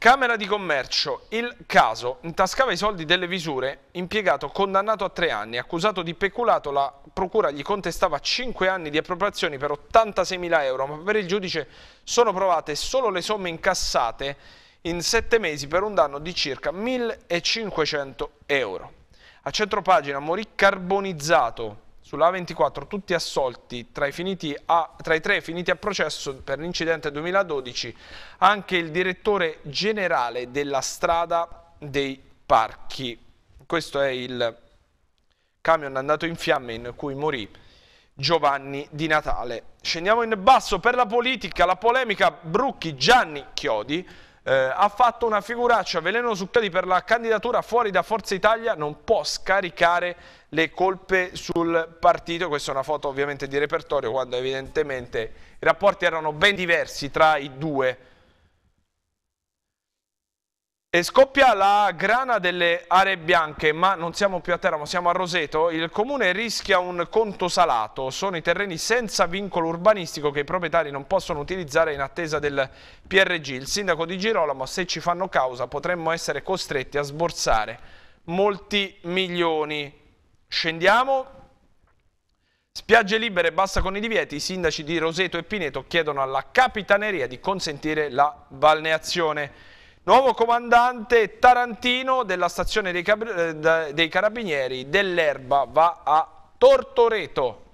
Camera di Commercio, il caso, intascava i soldi delle visure, impiegato condannato a tre anni, accusato di peculato, la procura gli contestava cinque anni di appropriazioni per 86.000 euro, ma per il giudice sono provate solo le somme incassate in sette mesi per un danno di circa 1.500 euro. A centropagina morì carbonizzato sulla A24 tutti assolti tra i, a, tra i, tre finiti a processo per l'incidente 2012 anche il direttore generale della strada dei parchi. Questo è il camion andato in fiamme in cui morì Giovanni Di Natale. Scendiamo in basso per la politica, la polemica Brucchi Gianni Chiodi eh, ha fatto una figuraccia, Veleno Zucchetti per la candidatura fuori da Forza Italia non può scaricare le colpe sul partito, questa è una foto ovviamente di repertorio quando evidentemente i rapporti erano ben diversi tra i due e scoppia la grana delle aree bianche, ma non siamo più a terra, ma siamo a Roseto. Il comune rischia un conto salato. Sono i terreni senza vincolo urbanistico che i proprietari non possono utilizzare in attesa del PRG. Il sindaco di Girolamo, se ci fanno causa, potremmo essere costretti a sborsare molti milioni. Scendiamo. Spiagge libere, basta con i divieti. I sindaci di Roseto e Pineto chiedono alla Capitaneria di consentire la balneazione nuovo comandante tarantino della stazione dei, eh, dei carabinieri dell'Erba va a Tortoreto.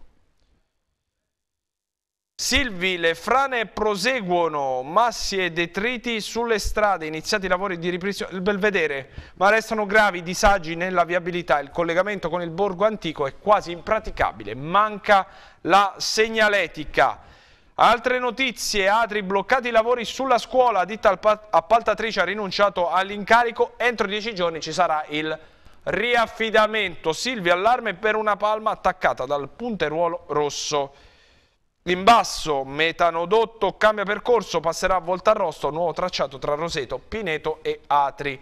Silvi, le frane proseguono, massi e detriti sulle strade, iniziati i lavori di ripristino, del Belvedere, ma restano gravi disagi nella viabilità, il collegamento con il borgo antico è quasi impraticabile, manca la segnaletica. Altre notizie, Atri bloccati i lavori sulla scuola, ditta appaltatrice ha rinunciato all'incarico, entro dieci giorni ci sarà il riaffidamento. Silvia allarme per una palma attaccata dal punteruolo rosso. In basso, metanodotto, cambia percorso, passerà a Volta Rosto, nuovo tracciato tra Roseto, Pineto e Atri.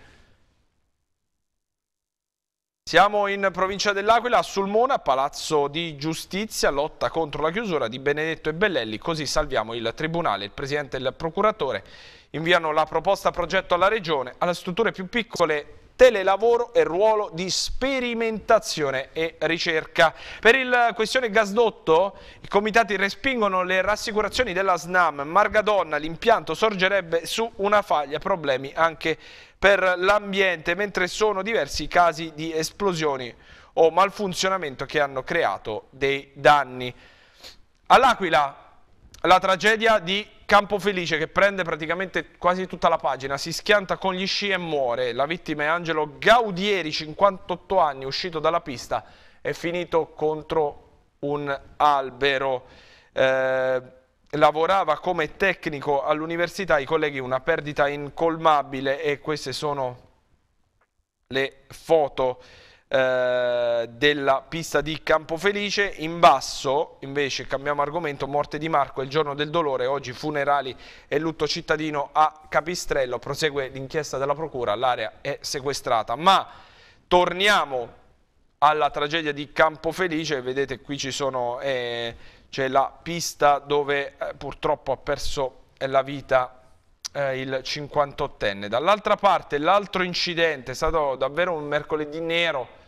Siamo in provincia dell'Aquila, a Sulmona, Palazzo di Giustizia, lotta contro la chiusura di Benedetto e Bellelli, così salviamo il Tribunale. Il Presidente e il Procuratore inviano la proposta progetto alla Regione, alle strutture più piccole telelavoro e ruolo di sperimentazione e ricerca. Per il eh, questione gasdotto, i comitati respingono le rassicurazioni della SNAM. Margadonna, l'impianto sorgerebbe su una faglia, problemi anche per l'ambiente, mentre sono diversi i casi di esplosioni o malfunzionamento che hanno creato dei danni. All'Aquila, la tragedia di Campo Felice che prende praticamente quasi tutta la pagina, si schianta con gli sci e muore. La vittima è Angelo Gaudieri, 58 anni, uscito dalla pista, è finito contro un albero. Eh, lavorava come tecnico all'università, i colleghi una perdita incolmabile e queste sono le foto. Eh, della pista di Campo Felice. In basso, invece, cambiamo argomento, morte di Marco, il giorno del dolore, oggi funerali e lutto cittadino a Capistrello. Prosegue l'inchiesta della procura, l'area è sequestrata. Ma torniamo alla tragedia di Campo Felice, vedete qui ci sono... Eh, c'è la pista dove eh, purtroppo ha perso la vita eh, il 58enne. Dall'altra parte l'altro incidente è stato davvero un mercoledì nero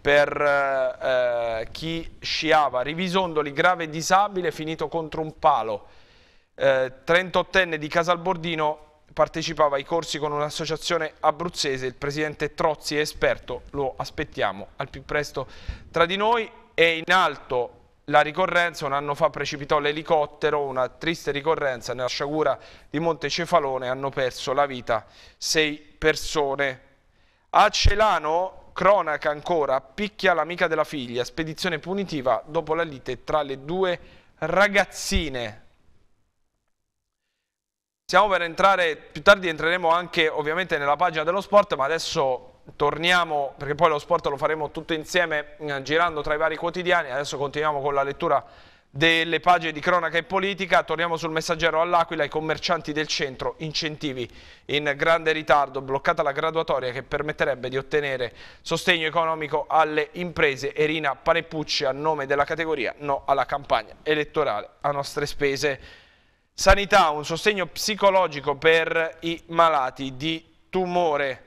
per eh, eh, chi sciava. Rivisondoli, grave disabile, finito contro un palo. Eh, 38enne di Casalbordino partecipava ai corsi con un'associazione abruzzese, il presidente Trozzi è esperto, lo aspettiamo al più presto tra di noi. E in alto la ricorrenza, un anno fa precipitò l'elicottero, una triste ricorrenza, nella sciagura di Monte Cefalone hanno perso la vita sei persone. A Celano Cronaca ancora, picchia l'amica della figlia, spedizione punitiva dopo la lite tra le due ragazzine. Siamo per entrare, più tardi entreremo anche ovviamente nella pagina dello sport, ma adesso torniamo, perché poi lo sport lo faremo tutto insieme eh, girando tra i vari quotidiani, adesso continuiamo con la lettura delle pagine di cronaca e politica, torniamo sul messaggero all'Aquila, i commercianti del centro incentivi in grande ritardo, bloccata la graduatoria che permetterebbe di ottenere sostegno economico alle imprese. Erina Panepucci a nome della categoria no alla campagna elettorale a nostre spese. Sanità, un sostegno psicologico per i malati di tumore.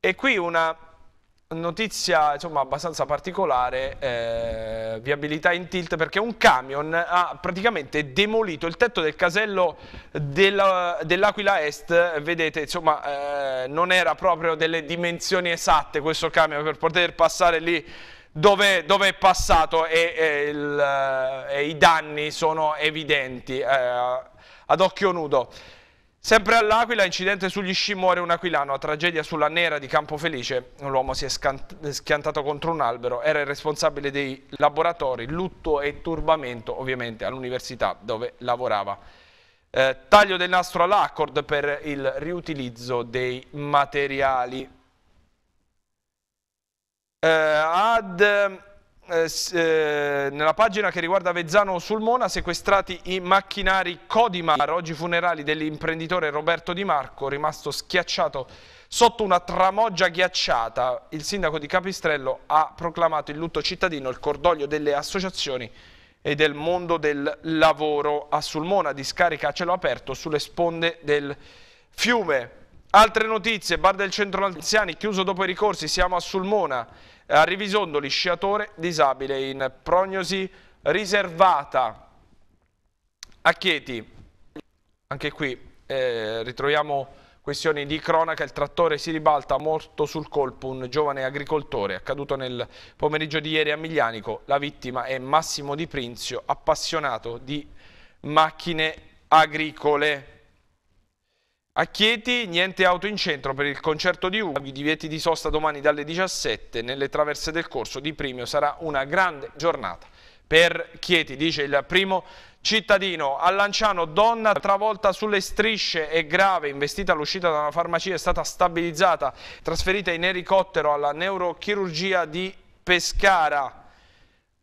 E qui una notizia insomma, abbastanza particolare, eh, viabilità in tilt, perché un camion ha praticamente demolito il tetto del casello dell'Aquila dell Est, vedete insomma eh, non era proprio delle dimensioni esatte questo camion per poter passare lì dove, dove è passato e, e, il, eh, e, i danni sono evidenti eh, ad occhio nudo. Sempre all'Aquila, incidente sugli sci, muore un aquilano, a tragedia sulla Nera di Campo Felice, l'uomo si è schiantato contro un albero, era il responsabile dei laboratori, lutto e turbamento ovviamente all'università dove lavorava. Eh, taglio del nastro all'accord per il riutilizzo dei materiali. Eh, ad eh, eh, nella pagina che riguarda Vezzano Sulmona sequestrati i macchinari Codimar, oggi funerali dell'imprenditore Roberto Di Marco, rimasto schiacciato sotto una tramoggia ghiacciata. Il sindaco di Capistrello ha proclamato il lutto cittadino, il cordoglio delle associazioni e del mondo del lavoro a Sulmona, discarica a cielo aperto sulle sponde del fiume. Altre notizie, bar del centro anziani chiuso dopo i ricorsi, siamo a Sulmona, a Rivisondoli, sciatore disabile in prognosi riservata. A Chieti, anche qui eh, ritroviamo questioni di cronaca, il trattore si ribalta, morto sul colpo un giovane agricoltore accaduto nel pomeriggio di ieri a Miglianico, la vittima è Massimo Di Prinzio, appassionato di macchine agricole. A Chieti niente auto in centro per il concerto di Ugo, i divieti di sosta domani dalle 17 nelle traverse del corso di Primio sarà una grande giornata. Per Chieti, dice il primo cittadino, a Lanciano donna travolta sulle strisce e grave, investita all'uscita da una farmacia, è stata stabilizzata, trasferita in elicottero alla neurochirurgia di Pescara.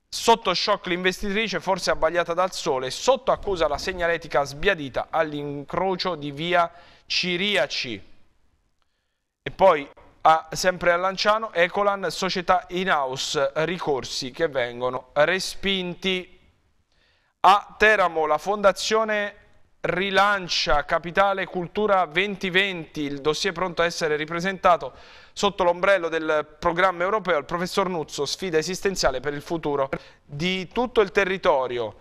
Sotto shock l'investitrice, forse abbagliata dal sole, sotto accusa la segnaletica sbiadita all'incrocio di via Ciriaci. E poi a, sempre a Lanciano, Ecolan, società in-house, ricorsi che vengono respinti. A Teramo la fondazione rilancia Capitale Cultura 2020, il dossier pronto a essere ripresentato sotto l'ombrello del programma europeo, il professor Nuzzo, sfida esistenziale per il futuro di tutto il territorio.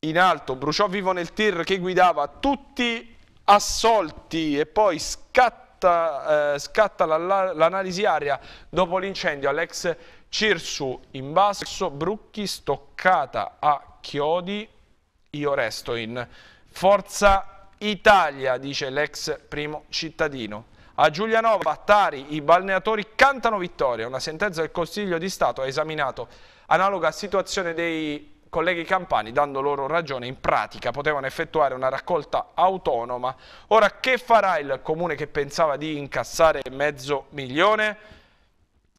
In alto bruciò vivo nel tir che guidava tutti assolti e poi scatta, eh, scatta l'analisi aria dopo l'incendio all'ex Cirsu in basso, Brucchi stoccata a Chiodi, io resto in Forza Italia, dice l'ex primo cittadino. A Giulianova, Tari, i balneatori cantano vittoria. Una sentenza del Consiglio di Stato ha esaminato analoga situazione dei colleghi campani, dando loro ragione, in pratica potevano effettuare una raccolta autonoma. Ora, che farà il comune che pensava di incassare mezzo milione?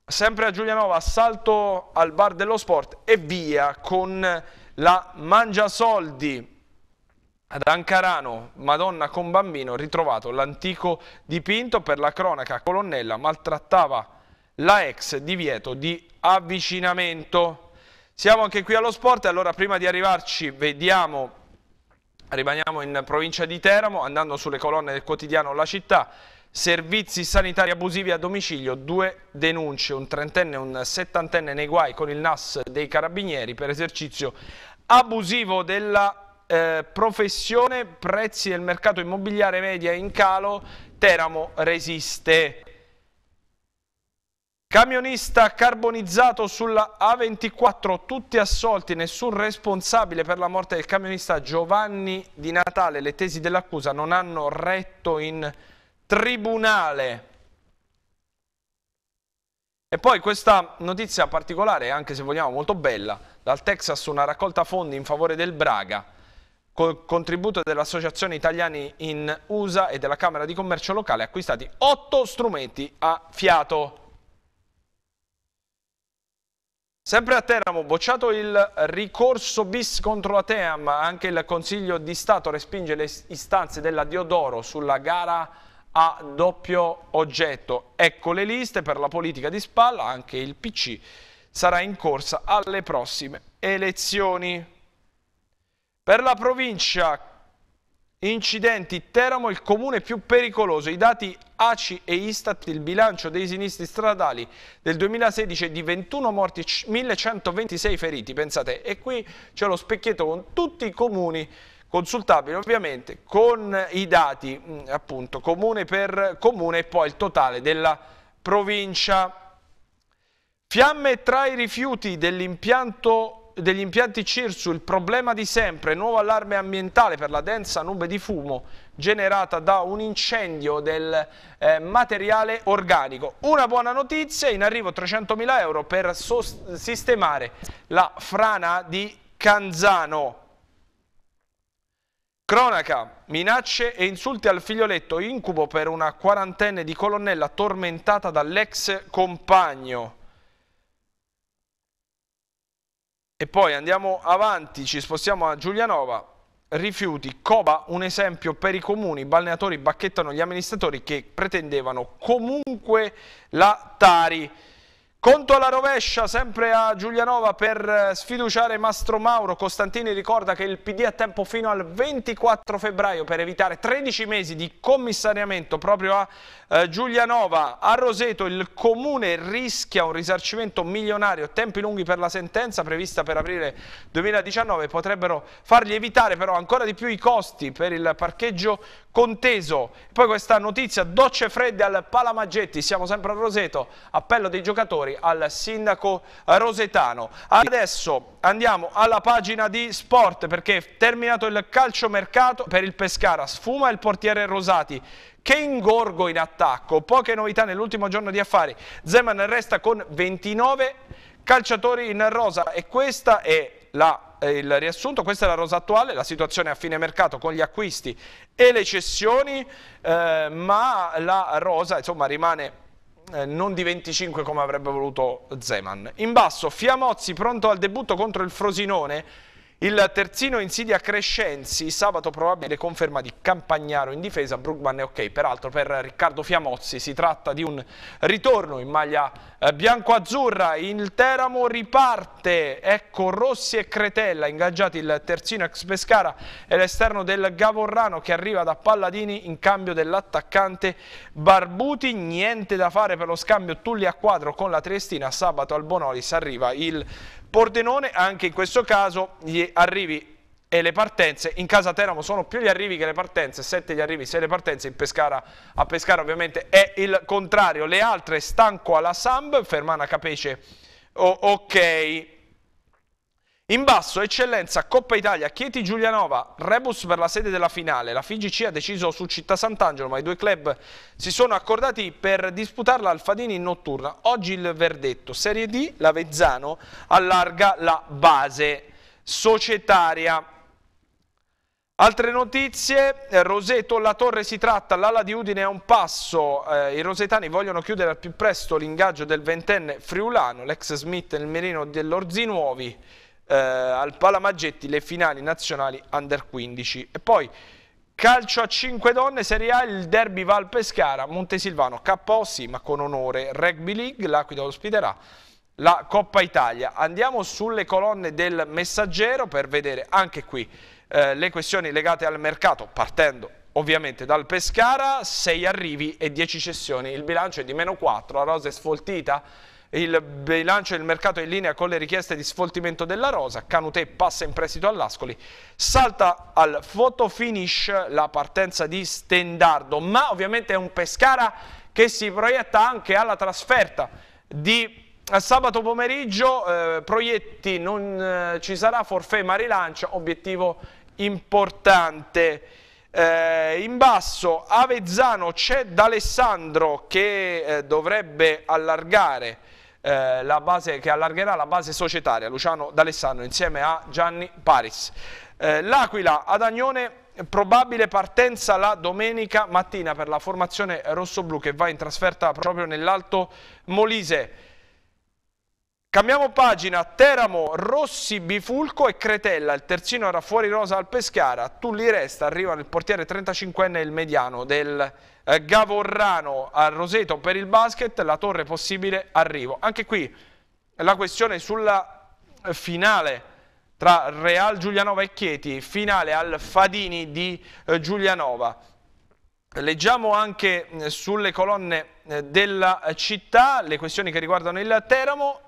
Sempre a Giulianova, assalto al bar dello sport e via con la Mangiasoldi. Ad Ancarano, Madonna con bambino, ritrovato l'antico dipinto per la cronaca colonnella, maltrattava la ex divieto di avvicinamento. Siamo anche qui allo sport, allora prima di arrivarci vediamo, rimaniamo in provincia di Teramo, andando sulle colonne del quotidiano La Città, servizi sanitari abusivi a domicilio, due denunce, un trentenne e un settantenne nei guai con il NAS dei carabinieri per esercizio abusivo della eh, professione, prezzi del mercato immobiliare media in calo, Teramo resiste. Camionista carbonizzato sulla A24, tutti assolti, nessun responsabile per la morte del camionista Giovanni Di Natale. Le tesi dell'accusa non hanno retto in tribunale. E poi questa notizia particolare, anche se vogliamo molto bella, dal Texas una raccolta fondi in favore del Braga, col contributo dell'Associazione Italiani in USA e della Camera di Commercio Locale, acquistati otto strumenti a fiato. Sempre a Teramo, bocciato il ricorso bis contro la Team, anche il Consiglio di Stato respinge le istanze della Diodoro sulla gara a doppio oggetto. Ecco le liste per la politica di spalla, anche il PC sarà in corsa alle prossime elezioni. Per la provincia Incidenti, Teramo il comune più pericoloso. I dati ACI e Istat, il bilancio dei sinistri stradali del 2016 è di 21 morti e 1126 feriti. Pensate, e qui c'è lo specchietto con tutti i comuni consultabili ovviamente con i dati mm, appunto comune per comune e poi il totale della provincia. Fiamme tra i rifiuti dell'impianto degli impianti Cirsu il problema di sempre, nuovo allarme ambientale per la densa nube di fumo generata da un incendio del eh, materiale organico. Una buona notizia, in arrivo 300.000 euro per sistemare la frana di Canzano. Cronaca, minacce e insulti al figlioletto, incubo per una quarantenne di colonnella tormentata dall'ex compagno. E poi andiamo avanti, ci spostiamo a Giulianova. Rifiuti, Coba un esempio per i comuni, i balneatori bacchettano gli amministratori che pretendevano comunque la Tari. Conto alla rovescia, sempre a Giulianova per eh, sfiduciare Mastro Mauro. Costantini ricorda che il PD ha tempo fino al 24 febbraio per evitare 13 mesi di commissariamento proprio a eh, Giulianova. A Roseto il comune rischia un risarcimento milionario. Tempi lunghi per la sentenza prevista per aprile 2019 potrebbero fargli evitare però ancora di più i costi per il parcheggio conteso. Poi questa notizia, docce fredde al Palamaggetti, siamo sempre a Roseto, appello dei giocatori al sindaco rosetano. Adesso andiamo alla pagina di sport perché terminato il calciomercato per il Pescara, sfuma il portiere Rosati che ingorgo in attacco, poche novità nell'ultimo giorno di affari, Zeman resta con 29 calciatori in rosa e questa è la il riassunto, questa è la rosa attuale, la situazione a fine mercato con gli acquisti e le cessioni, eh, ma la rosa insomma, rimane eh, non di 25 come avrebbe voluto Zeman. In basso, Fiamozzi pronto al debutto contro il Frosinone, il terzino insidia Crescenzi, sabato probabile conferma di Campagnaro in difesa, Brugman è ok, peraltro per Riccardo Fiamozzi si tratta di un ritorno in maglia eh, bianco-azzurra, il Teramo riparte, ecco Rossi e Cretella ingaggiati il terzino ex Pescara e l'esterno del Gavorrano che arriva da Palladini in cambio dell'attaccante Barbuti, niente da fare per lo scambio Tulli a quadro con la Triestina, sabato al Bonolis arriva il Pordenone, anche in questo caso gli arrivi e le partenze, in casa Teramo sono più gli arrivi che le partenze, 7 gli arrivi, 6 le partenze, Pescara, a Pescara ovviamente è il contrario, le altre stanco alla Samb, Fermana Capece, oh, ok. In basso, eccellenza, Coppa Italia, Chieti Giulianova, rebus per la sede della finale, la FIGC ha deciso su Città Sant'Angelo, ma i due club si sono accordati per disputarla al Fadini in notturna, oggi il verdetto, Serie D, la Vezzano allarga la base societaria. Altre notizie, eh, Roseto, La Torre si tratta, l'ala di Udine è un passo, eh, i rosetani vogliono chiudere al più presto l'ingaggio del ventenne friulano, l'ex Smith nel mirino dell'Orzinuovi, eh, al Palamaggetti le finali nazionali under 15. E poi calcio a 5 donne, Serie A, il derby Val Pescara, Montesilvano, KO ma con onore, Rugby League, l'Aquila ospiterà la Coppa Italia. Andiamo sulle colonne del messaggero per vedere anche qui eh, le questioni legate al mercato, partendo ovviamente dal Pescara, 6 arrivi e 10 cessioni, il bilancio è di meno 4, la rosa è sfoltita, il bilancio del mercato è in linea con le richieste di sfoltimento della rosa, Canutè passa in prestito all'Ascoli, salta al fotofinish la partenza di Stendardo, ma ovviamente è un Pescara che si proietta anche alla trasferta di eh, sabato pomeriggio, eh, proietti, non eh, ci sarà forfè ma rilancia, obiettivo importante. Eh, in basso Avezzano c'è D'Alessandro che eh, dovrebbe allargare eh, la base, che allargherà la base societaria, Luciano D'Alessandro insieme a Gianni Paris. Eh, L'Aquila ad Agnone probabile partenza la domenica mattina per la formazione rossoblù che va in trasferta proprio nell'Alto Molise. Cambiamo pagina, Teramo, Rossi, Bifulco e Cretella, il terzino era fuori rosa al Pescara, Tulli resta, arriva nel portiere 35enne il mediano del eh, Gavorrano a Roseto per il basket, la torre possibile arrivo. Anche qui la questione sulla eh, finale tra Real Giulianova e Chieti, finale al Fadini di eh, Giulianova. Leggiamo anche mm, sulle colonne eh, della eh, città le questioni che riguardano il Teramo,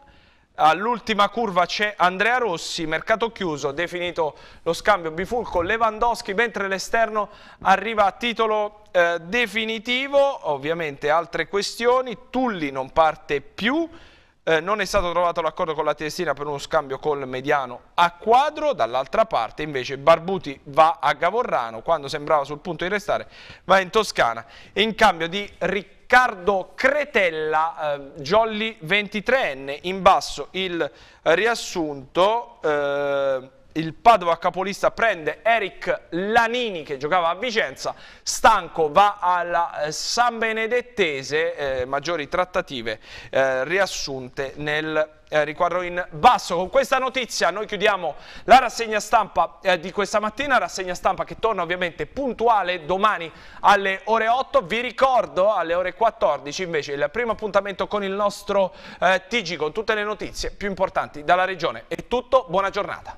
All'ultima curva c'è Andrea Rossi, mercato chiuso, definito lo scambio bifulco Lewandowski, mentre l'esterno arriva a titolo eh, definitivo, ovviamente altre questioni, Tulli non parte più, eh, non è stato trovato l'accordo con la Testina per uno scambio col mediano a quadro, dall'altra parte invece Barbuti va a Gavorrano, quando sembrava sul punto di restare va in Toscana, in cambio di Riccardo Riccardo Cretella, eh, Jolly 23enne, in basso il riassunto. Eh, il Padova capolista prende Eric Lanini che giocava a Vicenza, stanco va alla eh, San Benedettese, eh, maggiori trattative eh, riassunte nel eh, riquadro in basso. Con questa notizia noi chiudiamo la rassegna stampa eh, di questa mattina, rassegna stampa che torna ovviamente puntuale domani alle ore 8, vi ricordo alle ore 14 invece il primo appuntamento con il nostro eh, TG con tutte le notizie più importanti dalla regione. È tutto, buona giornata.